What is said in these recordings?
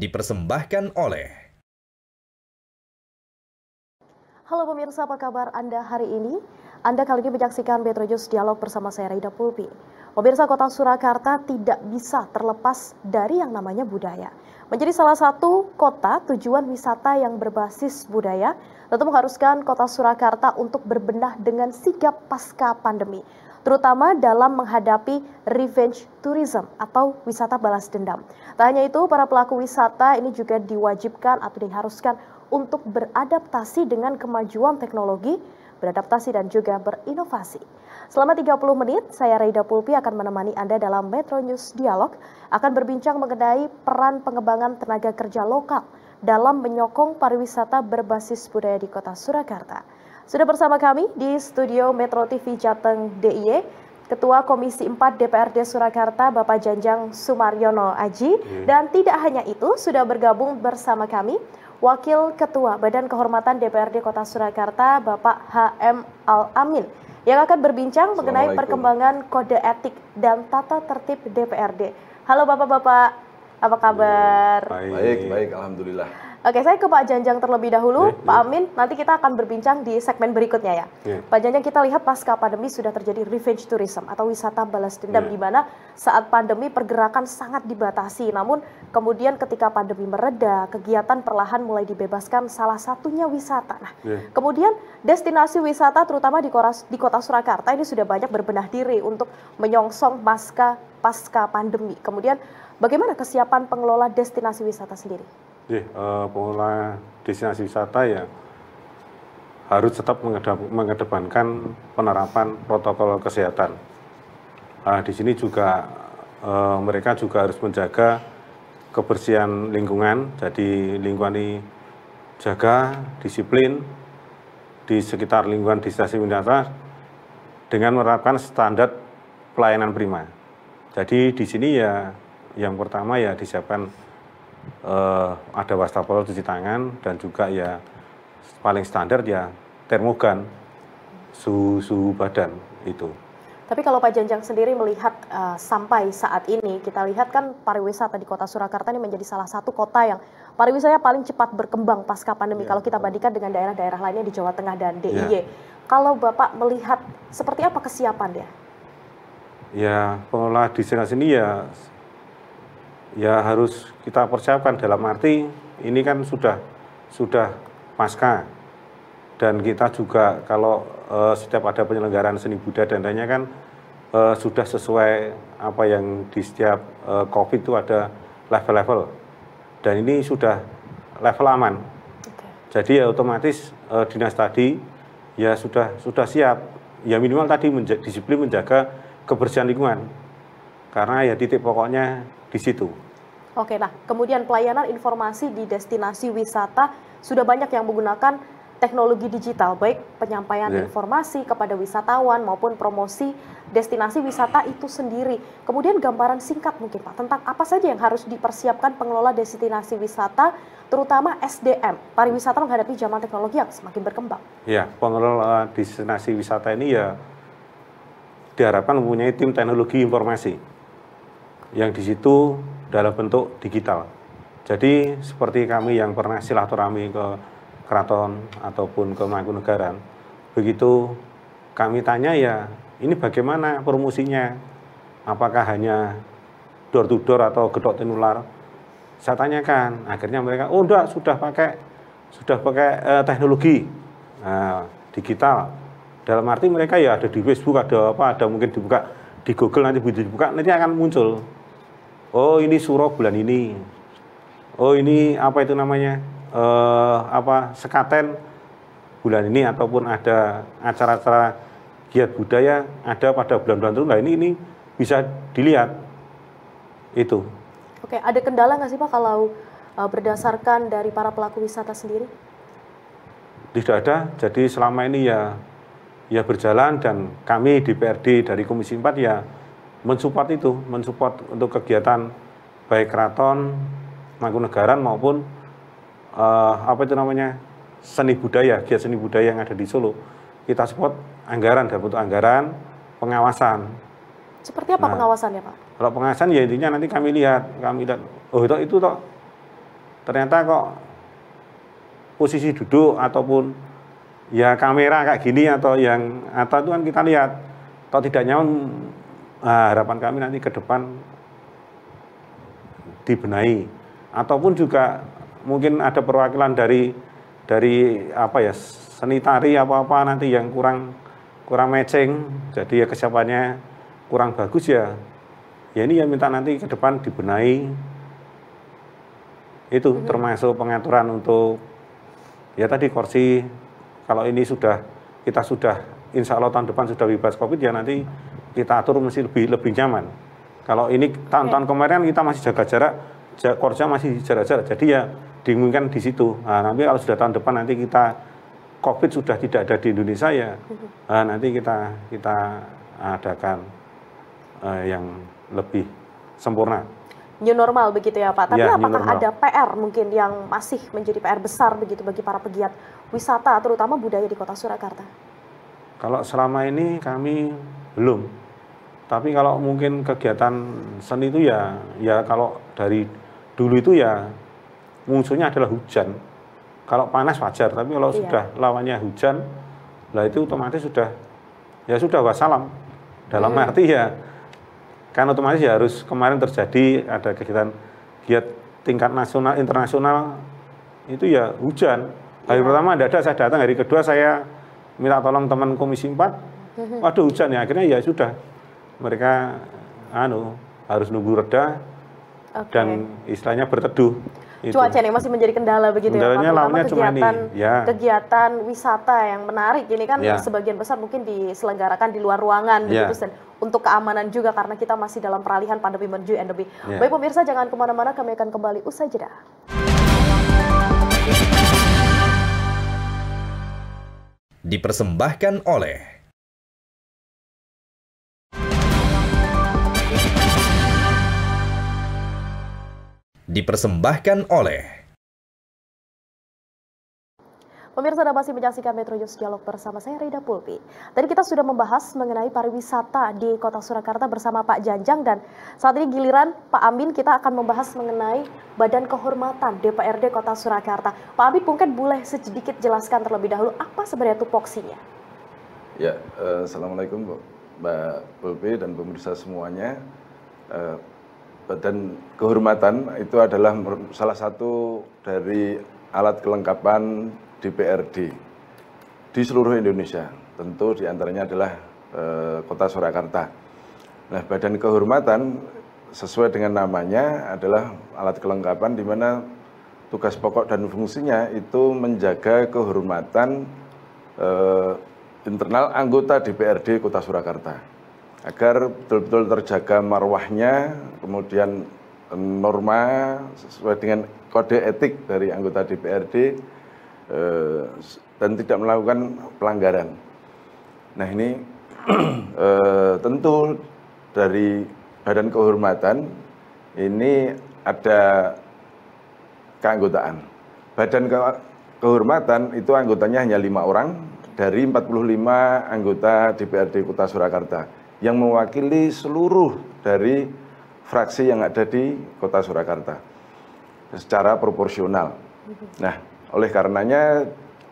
dipersembahkan oleh Halo pemirsa, apa kabar Anda hari ini? Anda kali ini menyaksikan Metro News Dialog bersama saya Raida Pulpi. Pemirsa kota Surakarta tidak bisa terlepas dari yang namanya budaya. Menjadi salah satu kota tujuan wisata yang berbasis budaya, tentu mengharuskan kota Surakarta untuk berbenah dengan sigap pasca pandemi terutama dalam menghadapi revenge tourism atau wisata balas dendam. Tak hanya itu, para pelaku wisata ini juga diwajibkan atau diharuskan untuk beradaptasi dengan kemajuan teknologi, beradaptasi dan juga berinovasi. Selama 30 menit, saya Raida Pulpi akan menemani Anda dalam Metro News Dialog, akan berbincang mengenai peran pengembangan tenaga kerja lokal dalam menyokong pariwisata berbasis budaya di kota Surakarta. Sudah bersama kami di studio Metro TV Jateng DIY, Ketua Komisi 4 DPRD Surakarta Bapak Janjang Sumaryono Aji. Hmm. Dan tidak hanya itu, sudah bergabung bersama kami Wakil Ketua Badan Kehormatan DPRD Kota Surakarta Bapak HM Al-Amin yang akan berbincang mengenai perkembangan kode etik dan tata tertib DPRD. Halo Bapak-Bapak, apa kabar? Baik, baik, Alhamdulillah. Oke, saya ke Pak Janjang terlebih dahulu. Yeah, Pak yeah. Amin, nanti kita akan berbincang di segmen berikutnya ya. Yeah. Pak Janjang, kita lihat pasca pandemi sudah terjadi revenge tourism atau wisata balas dendam yeah. di mana saat pandemi pergerakan sangat dibatasi. Namun kemudian ketika pandemi mereda, kegiatan perlahan mulai dibebaskan salah satunya wisata. Nah, yeah. kemudian destinasi wisata terutama di kota, di kota Surakarta ini sudah banyak berbenah diri untuk menyongsong pasca pasca pandemi. Kemudian bagaimana kesiapan pengelola destinasi wisata sendiri? Jadi, uh, pengelola destinasi wisata ya harus tetap mengedepankan penerapan protokol kesehatan. Nah, di sini juga eh, mereka juga harus menjaga kebersihan lingkungan, jadi lingkungan ini jaga disiplin di sekitar lingkungan destinasi wisata dengan menerapkan standar pelayanan prima. Jadi di sini ya yang pertama ya disiapkan uh, ada wastafel cuci tangan dan juga ya paling standar ya termogan suhu suhu badan itu. Tapi kalau Pak Janjang sendiri melihat uh, sampai saat ini, kita lihat kan pariwisata di kota Surakarta ini menjadi salah satu kota yang pariwisatanya paling cepat berkembang pasca pandemi. Ya, kalau kita bandingkan dengan daerah-daerah lainnya di Jawa Tengah dan DIY. Ya. Kalau Bapak melihat, seperti apa kesiapan dia? Ya, pengelola di sana sini ya ya harus kita persiapkan dalam arti ini kan sudah sudah pasca dan kita juga kalau e, setiap ada penyelenggaraan seni budaya dan lainnya kan e, sudah sesuai apa yang di setiap e, COVID itu ada level-level dan ini sudah level aman. Jadi ya otomatis e, dinas tadi ya sudah sudah siap ya minimal tadi menja disiplin menjaga kebersihan lingkungan karena ya titik pokoknya di situ. Oke, nah kemudian pelayanan informasi di destinasi wisata sudah banyak yang menggunakan teknologi digital, baik penyampaian yeah. informasi kepada wisatawan maupun promosi destinasi wisata itu sendiri. Kemudian gambaran singkat mungkin Pak tentang apa saja yang harus dipersiapkan pengelola destinasi wisata, terutama SDM, pariwisata menghadapi zaman teknologi yang semakin berkembang. Ya, yeah, pengelola destinasi wisata ini ya diharapkan mempunyai tim teknologi informasi yang di situ dalam bentuk digital. Jadi seperti kami yang pernah silaturahmi ke keraton ataupun ke Mangkunegaran, begitu kami tanya ya ini bagaimana promosinya? Apakah hanya door to door atau gedok tenular? Saya tanyakan, akhirnya mereka, oh enggak, sudah pakai sudah pakai uh, teknologi uh, digital. Dalam arti mereka ya ada di Facebook, ada apa, ada mungkin dibuka di Google nanti begitu dibuka nanti akan muncul oh ini suro bulan ini oh ini apa itu namanya uh, apa sekaten bulan ini ataupun ada acara-acara giat budaya ada pada bulan-bulan tertentu nah ini ini bisa dilihat itu oke ada kendala nggak sih pak kalau uh, berdasarkan dari para pelaku wisata sendiri tidak ada jadi selama ini ya ya berjalan dan kami di PRD dari Komisi 4 ya mensupport itu, mensupport untuk kegiatan baik keraton, mangkunegaran maupun uh, apa itu namanya seni budaya, giat seni budaya yang ada di Solo. Kita support anggaran, dapat anggaran, pengawasan. Seperti apa nah, pengawasannya Pak? Kalau pengawasan ya intinya nanti kami lihat, kami lihat, oh itu itu toh ternyata kok posisi duduk ataupun ya kamera kayak gini atau yang atau itu kan kita lihat atau tidak nyaman Nah, harapan kami nanti ke depan dibenahi ataupun juga mungkin ada perwakilan dari dari apa ya seni tari apa-apa nanti yang kurang kurang matching jadi ya kesiapannya kurang bagus ya ya ini yang minta nanti ke depan dibenahi itu mhm. termasuk pengaturan untuk ya tadi kursi kalau ini sudah kita sudah insya Allah tahun depan sudah bebas covid ya nanti kita atur mesti lebih lebih nyaman. Kalau ini tahun-tahun iya. kemarin kita masih jaga jarak, kerja masih jarak jarak. Jadi ya diinginkan di situ. Nah, nanti kalau sudah tahun depan nanti kita COVID sudah tidak ada di Indonesia ya, mm-hmm. nah, nanti kita kita adakan uh, yang lebih sempurna. New normal begitu ya Pak. Tapi ya, apakah ada PR mungkin yang masih menjadi PR besar begitu bagi para pegiat wisata, terutama budaya di Kota Surakarta? Kalau selama ini kami belum tapi kalau mungkin kegiatan seni itu ya, ya kalau dari dulu itu ya musuhnya adalah hujan. Kalau panas wajar, tapi kalau iya. sudah lawannya hujan, lah itu otomatis sudah ya sudah wassalam. Dalam hmm. arti ya kan otomatis ya harus kemarin terjadi ada kegiatan giat tingkat nasional internasional itu ya hujan. Hari iya. pertama tidak ada saya datang, hari kedua saya minta tolong teman komisi 4. Mm-hmm. Waduh hujan ya akhirnya ya sudah mereka anu harus nunggu reda okay. dan istilahnya berteduh. Itu. Cuaca yang masih menjadi kendala begitu ya, Kendalanya ya. kegiatan cuma Ya. Kegiatan wisata yang menarik ini kan ya. sebagian besar mungkin diselenggarakan di luar ruangan ya. begitu dan untuk keamanan juga karena kita masih dalam peralihan pandemi menuju endemi. Ya. Baik pemirsa jangan kemana-mana kami akan kembali usai jeda. Dipersembahkan oleh dipersembahkan oleh Pemirsa Anda masih menyaksikan Metro News Dialog bersama saya Rida Pulpi. Tadi kita sudah membahas mengenai pariwisata di kota Surakarta bersama Pak Janjang dan saat ini giliran Pak Amin kita akan membahas mengenai Badan Kehormatan DPRD Kota Surakarta. Pak Amin mungkin boleh sedikit jelaskan terlebih dahulu apa sebenarnya tupoksinya? Ya, uh, Assalamualaikum Mbak Pulpi dan pemirsa semuanya. Uh, Badan kehormatan itu adalah salah satu dari alat kelengkapan DPRD di seluruh Indonesia. Tentu diantaranya adalah e, Kota Surakarta. Nah, Badan Kehormatan sesuai dengan namanya adalah alat kelengkapan di mana tugas pokok dan fungsinya itu menjaga kehormatan e, internal anggota DPRD Kota Surakarta agar betul-betul terjaga marwahnya, kemudian eh, norma sesuai dengan kode etik dari anggota DPRD eh, dan tidak melakukan pelanggaran. Nah ini eh, tentu dari badan kehormatan ini ada keanggotaan. Badan ke kehormatan itu anggotanya hanya lima orang dari 45 anggota DPRD Kota Surakarta yang mewakili seluruh dari fraksi yang ada di Kota Surakarta secara proporsional. Nah, oleh karenanya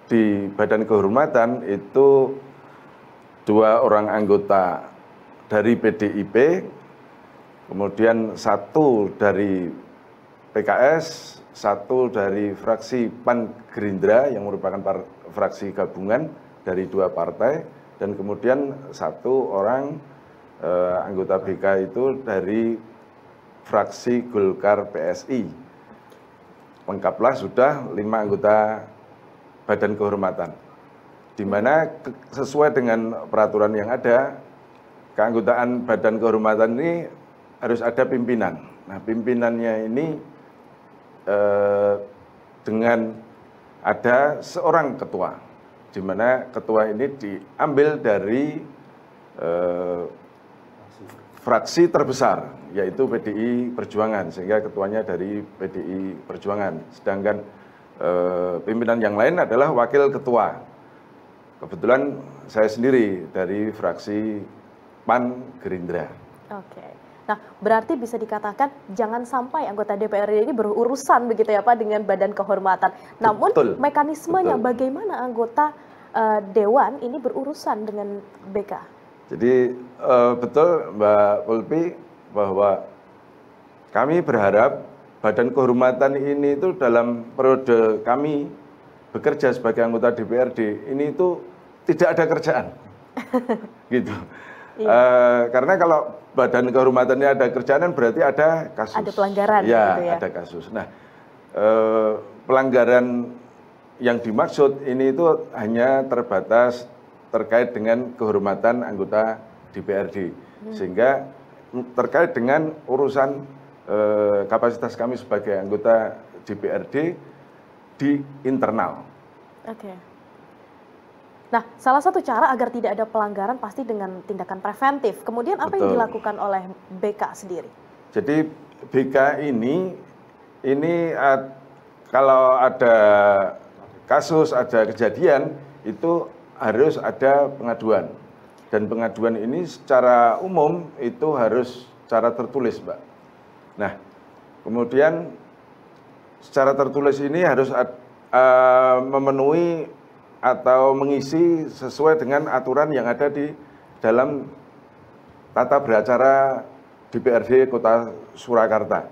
di Badan Kehormatan itu dua orang anggota dari PDIP, kemudian satu dari PKS, satu dari fraksi PAN Gerindra yang merupakan fraksi gabungan dari dua partai, dan kemudian satu orang eh, anggota BK itu dari fraksi Golkar PSI. Lengkaplah sudah lima anggota badan kehormatan. Di mana sesuai dengan peraturan yang ada, keanggotaan badan kehormatan ini harus ada pimpinan. Nah, pimpinannya ini eh, dengan ada seorang ketua, di mana ketua ini diambil dari eh, fraksi terbesar yaitu PDI Perjuangan sehingga ketuanya dari PDI Perjuangan sedangkan e, pimpinan yang lain adalah wakil ketua kebetulan saya sendiri dari fraksi PAN Gerindra. Oke. Nah, berarti bisa dikatakan jangan sampai anggota DPRD ini berurusan begitu ya Pak dengan badan kehormatan. Namun betul, mekanismenya betul. bagaimana anggota uh, dewan ini berurusan dengan BK? Jadi uh, betul Mbak Pulpi bahwa kami berharap Badan Kehormatan ini itu dalam periode kami bekerja sebagai anggota DPRD ini itu tidak ada kerjaan, gitu. Iya. Uh, karena kalau badan kehormatannya ada kerjaan kan berarti ada kasus. Ada pelanggaran. Ya, gitu ya. ada kasus. Nah, uh, pelanggaran yang dimaksud ini itu hanya terbatas terkait dengan kehormatan anggota DPRD. Hmm. Sehingga terkait dengan urusan eh, kapasitas kami sebagai anggota DPRD di internal. Oke. Nah, salah satu cara agar tidak ada pelanggaran pasti dengan tindakan preventif. Kemudian apa Betul. yang dilakukan oleh BK sendiri? Jadi BK ini ini kalau ada kasus, ada kejadian itu harus ada pengaduan. Dan pengaduan ini secara umum itu harus secara tertulis, Mbak. Nah, kemudian secara tertulis ini harus uh, memenuhi atau mengisi sesuai dengan aturan yang ada di dalam tata beracara DPRD Kota Surakarta.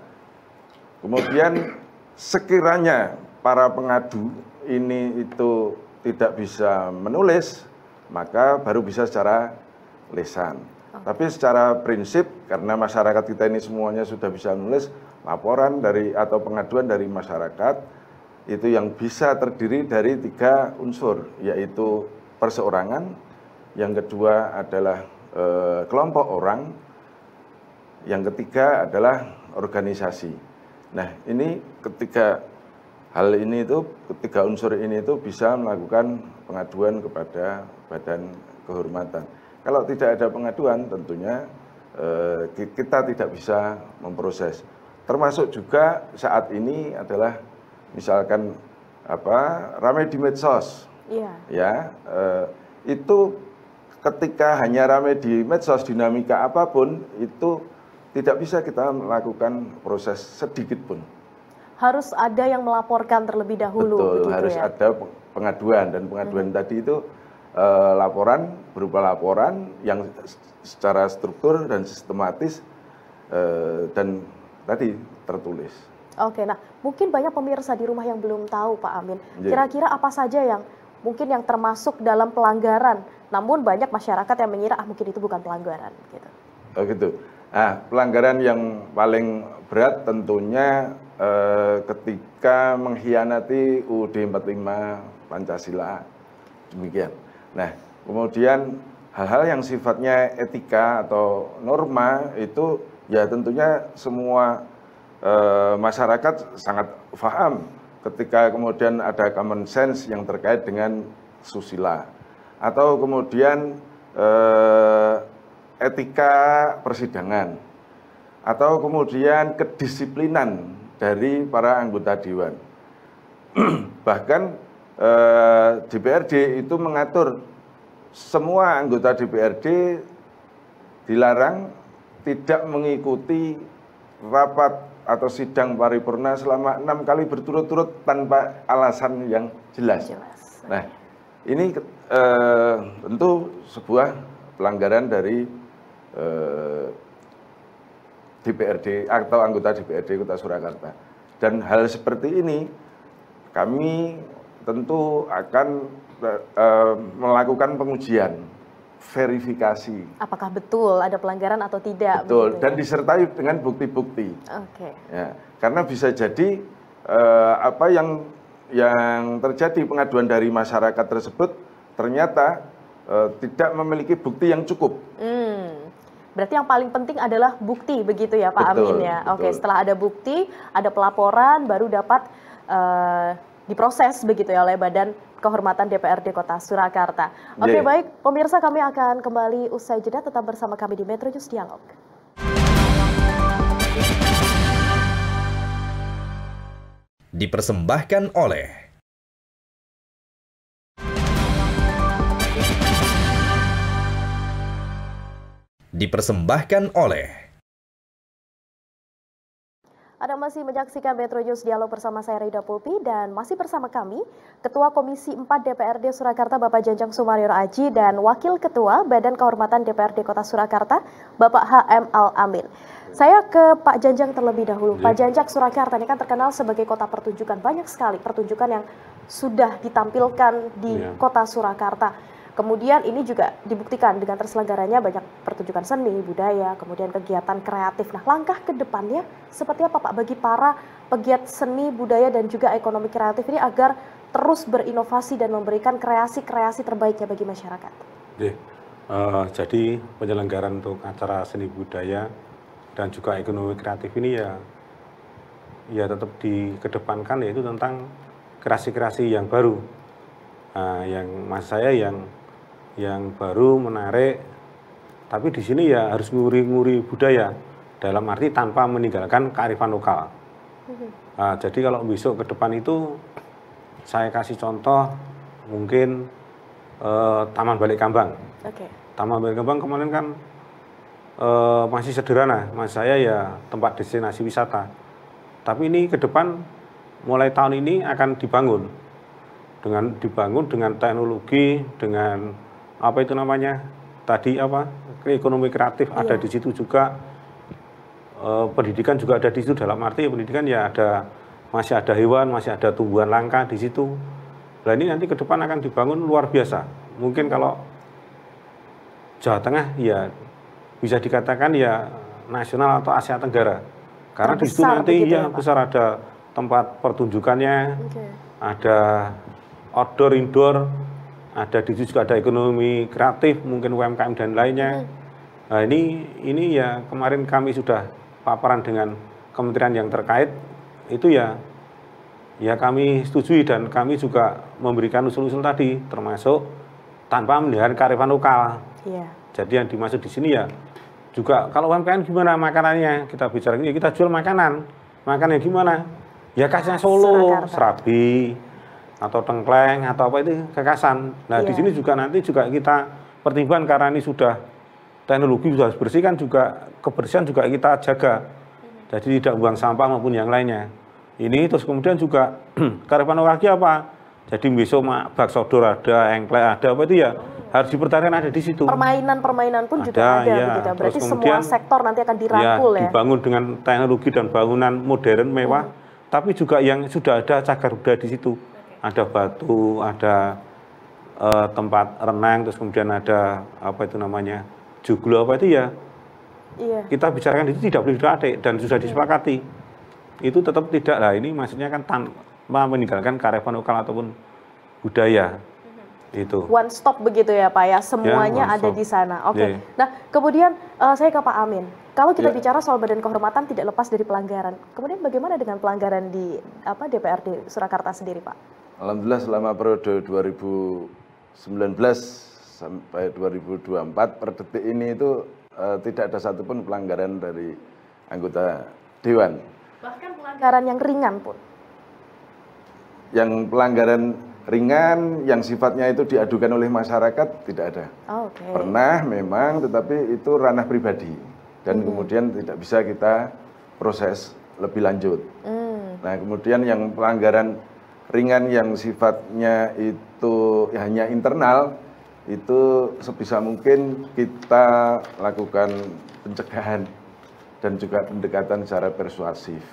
Kemudian sekiranya para pengadu ini itu tidak bisa menulis, maka baru bisa secara lisan. Oh. Tapi secara prinsip, karena masyarakat kita ini semuanya sudah bisa menulis, laporan dari atau pengaduan dari masyarakat itu yang bisa terdiri dari tiga unsur, yaitu perseorangan, yang kedua adalah e, kelompok orang, yang ketiga adalah organisasi. Nah, ini ketiga Hal ini itu, ketiga unsur ini itu bisa melakukan pengaduan kepada badan kehormatan. Kalau tidak ada pengaduan tentunya eh, kita tidak bisa memproses. Termasuk juga saat ini adalah misalkan apa ramai di medsos. Iya. Ya, eh, itu ketika hanya ramai di medsos dinamika apapun itu tidak bisa kita melakukan proses sedikit pun harus ada yang melaporkan terlebih dahulu. Betul, begitu harus ya? ada pengaduan dan pengaduan hmm. tadi itu e, laporan berupa laporan yang secara struktur dan sistematis e, dan tadi tertulis. Oke, nah mungkin banyak pemirsa di rumah yang belum tahu Pak Amin. Iya. Kira-kira apa saja yang mungkin yang termasuk dalam pelanggaran, namun banyak masyarakat yang mengira ah mungkin itu bukan pelanggaran gitu. Oh gitu. Nah, pelanggaran yang paling berat tentunya Eh, ketika mengkhianati UUD 45 Pancasila demikian. Nah, kemudian hal-hal yang sifatnya etika atau norma itu ya tentunya semua e, masyarakat sangat paham ketika kemudian ada common sense yang terkait dengan susila atau kemudian e, etika persidangan atau kemudian kedisiplinan dari para anggota dewan. Bahkan DPRD eh, itu mengatur semua anggota DPRD dilarang tidak mengikuti rapat atau sidang paripurna selama enam kali berturut-turut tanpa alasan yang jelas. Nah, ini eh, tentu sebuah pelanggaran dari eh, DPRD atau anggota DPRD Kota Surakarta. Dan hal seperti ini kami tentu akan uh, melakukan pengujian verifikasi. Apakah betul ada pelanggaran atau tidak? Betul, dan disertai dengan bukti-bukti. Oke. Okay. Ya, karena bisa jadi uh, apa yang yang terjadi pengaduan dari masyarakat tersebut ternyata uh, tidak memiliki bukti yang cukup. Mm Berarti yang paling penting adalah bukti begitu ya Pak betul, Amin ya. Betul. Oke, setelah ada bukti, ada pelaporan baru dapat uh, diproses begitu ya oleh Badan Kehormatan DPRD Kota Surakarta. Oke, yeah. baik pemirsa kami akan kembali usai jeda tetap bersama kami di Metro News Dialog. Dipersembahkan oleh dipersembahkan oleh anda masih menyaksikan Metro News Dialog bersama saya Rida Pulpi dan masih bersama kami Ketua Komisi 4 DPRD Surakarta Bapak Janjang Sumario Aji dan Wakil Ketua Badan Kehormatan DPRD Kota Surakarta Bapak HM Al Amin. Saya ke Pak Janjang terlebih dahulu. Ya. Pak Janjang Surakarta ini kan terkenal sebagai kota pertunjukan. Banyak sekali pertunjukan yang sudah ditampilkan di ya. Kota Surakarta Kemudian ini juga dibuktikan dengan terselenggaranya banyak pertunjukan seni, budaya, kemudian kegiatan kreatif. Nah, langkah ke depannya seperti apa Pak bagi para pegiat seni, budaya dan juga ekonomi kreatif ini agar terus berinovasi dan memberikan kreasi-kreasi terbaiknya bagi masyarakat? Yeah. Eh, uh, jadi penyelenggaraan untuk acara seni budaya dan juga ekonomi kreatif ini ya ya tetap dikedepankan yaitu tentang kreasi-kreasi yang baru. uh, yang mas saya yang yang baru menarik tapi di sini ya harus nguri-nguri budaya dalam arti tanpa meninggalkan kearifan lokal uh, jadi kalau besok ke depan itu saya kasih contoh mungkin uh, Taman Balik Kambang okay. Taman Balik Kambang kemarin kan uh, masih sederhana mas saya ya tempat destinasi wisata tapi ini ke depan mulai tahun ini akan dibangun dengan dibangun dengan teknologi dengan apa itu namanya tadi apa ekonomi kreatif iya. ada di situ juga e, pendidikan juga ada di situ dalam arti pendidikan ya ada masih ada hewan masih ada tumbuhan langka di situ nah ini nanti ke depan akan dibangun luar biasa mungkin kalau Jawa Tengah ya bisa dikatakan ya nasional atau Asia Tenggara karena di situ nanti iya, ya, ya besar ada tempat pertunjukannya okay. ada outdoor indoor ada di situ juga ada ekonomi kreatif, mungkin UMKM dan lainnya. Hmm. Nah, ini ini ya kemarin kami sudah paparan dengan kementerian yang terkait itu ya ya kami setujui dan kami juga memberikan usul-usul tadi termasuk tanpa melihat karifan lokal. Yeah. Jadi yang dimaksud di sini ya juga kalau UMKM gimana makanannya kita bicara ini ya kita jual makanan makannya gimana ya khasnya Solo Surakarta. serabi atau tengkleng atau apa itu kekasan. Nah, yeah. di iya. sini juga nanti juga kita pertimbangkan karena ini sudah teknologi sudah bersih kan juga kebersihan juga kita jaga. Mhm. Jadi tidak buang sampah maupun yang lainnya. Ini terus kemudian juga karapan lagi apa? Jadi besok mak bak sodor ada, engklek ada apa itu ya oh. harus dipertahankan ada di situ. Permainan-permainan pun ada, juga ada iya. ya. Berarti kemudian, semua sektor nanti akan ya, dirangkul ya. ya. Dibangun dengan teknologi dan bangunan modern mewah, hmm. tapi juga yang sudah ada cagar budaya di situ ada batu, ada uh, tempat renang, terus kemudian ada apa itu namanya juglo apa itu ya. Iya. Kita bicarakan itu tidak boleh diadik dan sudah iya. disepakati. Itu tetap tidak lah. Ini maksudnya kan tanpa meninggalkan karyawan lokal ataupun budaya mm-hmm. itu one stop begitu ya pak ya, ya semuanya yeah, ada di sana oke okay. Iya, iya. yeah. nah kemudian uh, saya ke pak Amin kalau kita yeah. bicara soal badan kehormatan tidak lepas dari pelanggaran kemudian bagaimana dengan pelanggaran di apa DPRD Surakarta sendiri pak Alhamdulillah selama periode 2019 sampai 2024 per detik ini itu uh, tidak ada satupun pelanggaran dari anggota dewan. Bahkan pelanggaran yang ringan pun. Yang pelanggaran ringan yang sifatnya itu diadukan oleh masyarakat tidak ada. Oh, okay. Pernah memang tetapi itu ranah pribadi dan hmm. kemudian tidak bisa kita proses lebih lanjut. Hmm. Nah, kemudian yang pelanggaran ringan yang sifatnya itu ya hanya internal itu sebisa mungkin kita lakukan pencegahan dan juga pendekatan secara persuasif.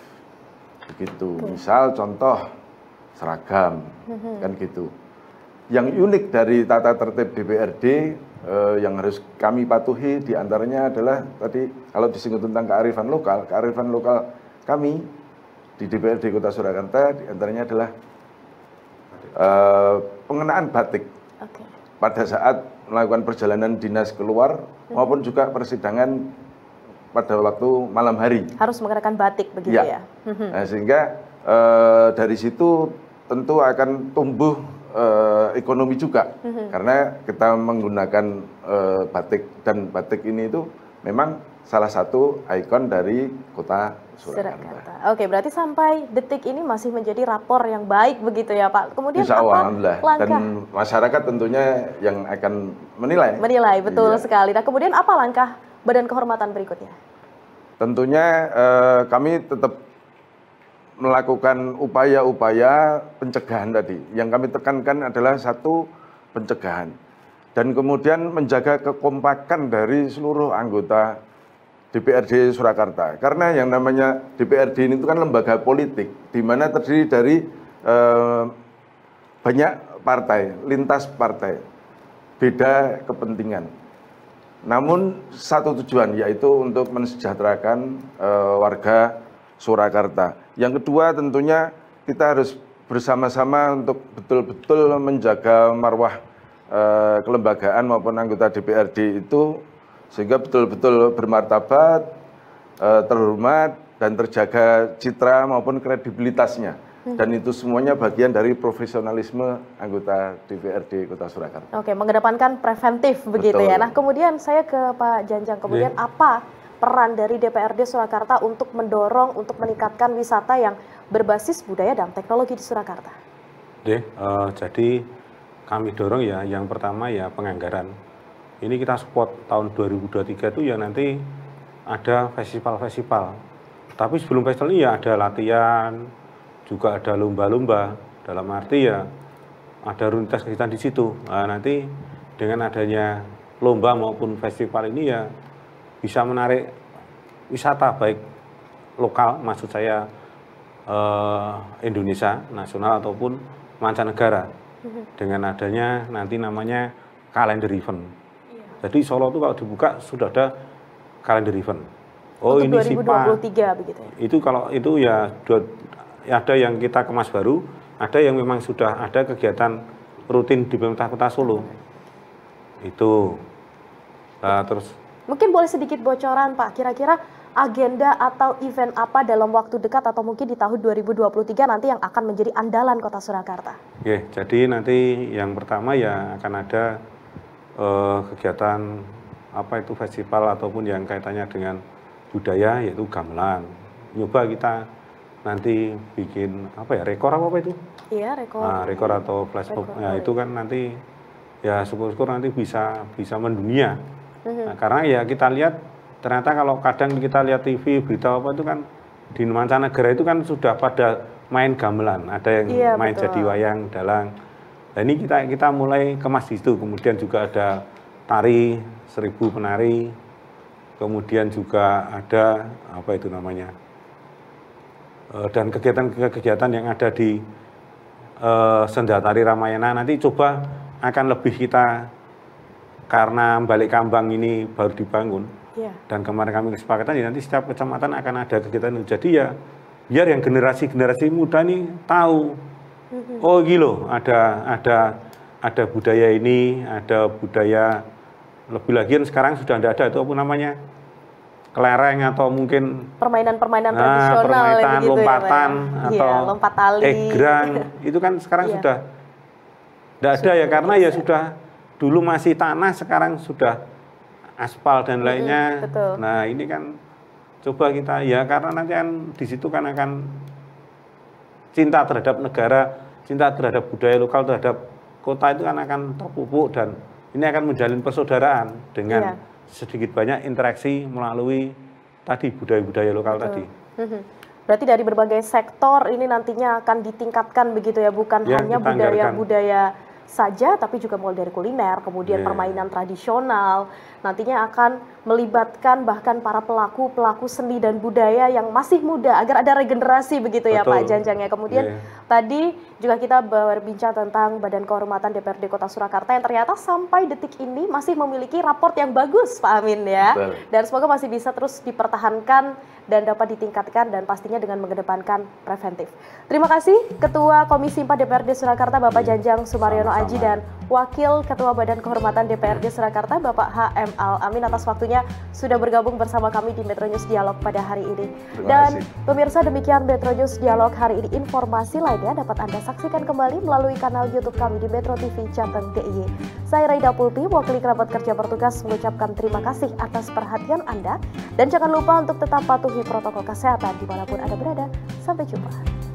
Begitu. Misal contoh seragam mm-hmm. kan gitu. Yang unik dari tata tertib DPRD eh, yang harus kami patuhi diantaranya adalah tadi kalau disinggung tentang kearifan lokal, kearifan lokal kami di DPRD Kota Surakarta diantaranya adalah Eh, pengenaan batik okay. pada saat melakukan perjalanan dinas keluar hmm. maupun juga persidangan pada waktu malam hari harus mengenakan batik begitu ya, ya? Hmm. nah, sehingga uh, dari situ tentu akan tumbuh uh, ekonomi juga hmm. karena kita menggunakan uh, batik dan batik ini itu memang salah satu ikon dari kota Surakarta. Oke, berarti sampai detik ini masih menjadi rapor yang baik begitu ya Pak. Kemudian Insya Allah, apa langkah? Dan masyarakat tentunya yang akan menilai. Menilai, betul iya. sekali. Nah, kemudian apa langkah Badan Kehormatan berikutnya? Tentunya eh, kami tetap melakukan upaya-upaya pencegahan tadi. Yang kami tekankan adalah satu pencegahan dan kemudian menjaga kekompakan dari seluruh anggota DPRD Surakarta. Karena yang namanya DPRD ini itu kan lembaga politik, di mana terdiri dari eh, banyak partai, lintas partai, beda kepentingan. Namun satu tujuan yaitu untuk mensejahterakan eh, warga Surakarta. Yang kedua tentunya kita harus bersama-sama untuk betul-betul menjaga marwah eh, kelembagaan maupun anggota DPRD itu sehingga betul-betul bermartabat, eh, terhormat dan terjaga citra maupun kredibilitasnya. Hmm. Dan itu semuanya bagian dari profesionalisme anggota DPRD Kota Surakarta. Oke, mengedepankan preventif begitu ya. Betul. ya. Nah, kemudian saya ke Pak Janjang. Kemudian yeah. apa peran dari DPRD Surakarta untuk mendorong untuk meningkatkan wisata yang berbasis budaya dan teknologi di Surakarta? uh, jadi kami dorong ya yang pertama ya penganggaran ini kita support tahun 2023 itu ya nanti ada festival-festival. Tapi sebelum festival ini ya ada latihan, juga ada lomba-lomba. Dalam arti ya ada rutinitas kegiatan di situ. Nah, nanti dengan adanya lomba maupun festival ini ya bisa menarik wisata baik lokal, maksud saya eh, Indonesia nasional ataupun mancanegara mm-hmm. dengan adanya nanti namanya kalender event. Jadi Solo itu kalau dibuka sudah ada kalender event. Oh Untuk ini 2023 SIPA. begitu ya? Itu kalau itu ya ada yang kita kemas baru, ada yang memang sudah ada kegiatan rutin di pemerintah kota Solo. Hmm. Itu. Nah, terus. Mungkin boleh sedikit bocoran Pak, kira-kira agenda atau event apa dalam waktu dekat atau mungkin di tahun 2023 nanti yang akan menjadi andalan kota Surakarta? Oke, jadi nanti yang pertama ya akan ada eh, kegiatan apa itu festival ataupun yang kaitannya dengan budaya yaitu gamelan. Coba kita nanti bikin apa ya rekor apa apa itu? Iya rekor. Nah, rekor atau flash ya nah, itu kan nanti ya syukur-syukur nanti bisa bisa mendunia. Mm-hmm. Nah, karena ya kita lihat ternyata kalau kadang kita lihat TV berita apa itu kan di mancanegara itu kan sudah pada main gamelan, ada yang iya, main betul. jadi wayang dalang, Nah ini kita kita mulai kemas di situ. Kemudian juga ada tari seribu penari. Kemudian juga ada apa itu namanya eh, dan kegiatan-kegiatan yang ada di uh, eh, Senja Tari Ramayana nanti coba akan lebih kita karena balik kambang ini baru dibangun ya. dan kemarin kami kesepakatan ya nanti setiap kecamatan akan ada kegiatan itu jadi ya biar yang generasi generasi muda nih tahu Oh gilo, ada ada ada budaya ini, ada budaya lebih lagi kan sekarang sudah tidak ada itu apa namanya kelereng atau mungkin permainan-permainan nah, tradisional gitu lompatan ya, atau ya, lompat tali egrang itu kan sekarang iya. ya. sudah tidak ada ya karena ya sudah dulu masih tanah sekarang sudah aspal dan lainnya betul. nah ini kan coba kita ya karena nanti kan di situ kan akan cinta terhadap negara cinta terhadap budaya lokal terhadap kota itu kan akan terpupuk dan ini akan menjalin persaudaraan dengan iya. sedikit banyak interaksi melalui tadi budaya-budaya lokal Betul. tadi. Mhm. Berarti dari berbagai sektor ini nantinya akan ditingkatkan begitu ya, bukan ya, hanya budaya-budaya budaya saja, tapi juga mulai dari kuliner, kemudian yeah. permainan tradisional, nantinya akan melibatkan bahkan para pelaku-pelaku seni dan budaya yang masih muda agar ada regenerasi begitu Betul. ya Pak Janjang ya. Kemudian yeah. tadi juga kita berbincang tentang Badan Kehormatan DPRD Kota Surakarta yang ternyata sampai detik ini masih memiliki raport yang bagus Pak Amin ya. Betul. Dan semoga masih bisa terus dipertahankan dan dapat ditingkatkan dan pastinya dengan mengedepankan preventif. Terima kasih Ketua Komisi 4 DPRD Surakarta Bapak Janjang Sumaryono Aji dan Wakil Ketua Badan Kehormatan DPRD Surakarta Bapak HM Al Amin atas waktunya sudah bergabung bersama kami di Metro News Dialog pada hari ini. Dan pemirsa demikian Metro News Dialog hari ini informasi lainnya dapat Anda saksikan kembali melalui kanal YouTube kami di Metro TV Jateng DIY. Saya Raida Pulpi, wakil kerabat kerja bertugas mengucapkan terima kasih atas perhatian Anda dan jangan lupa untuk tetap patuhi protokol kesehatan dimanapun Anda berada. Sampai jumpa.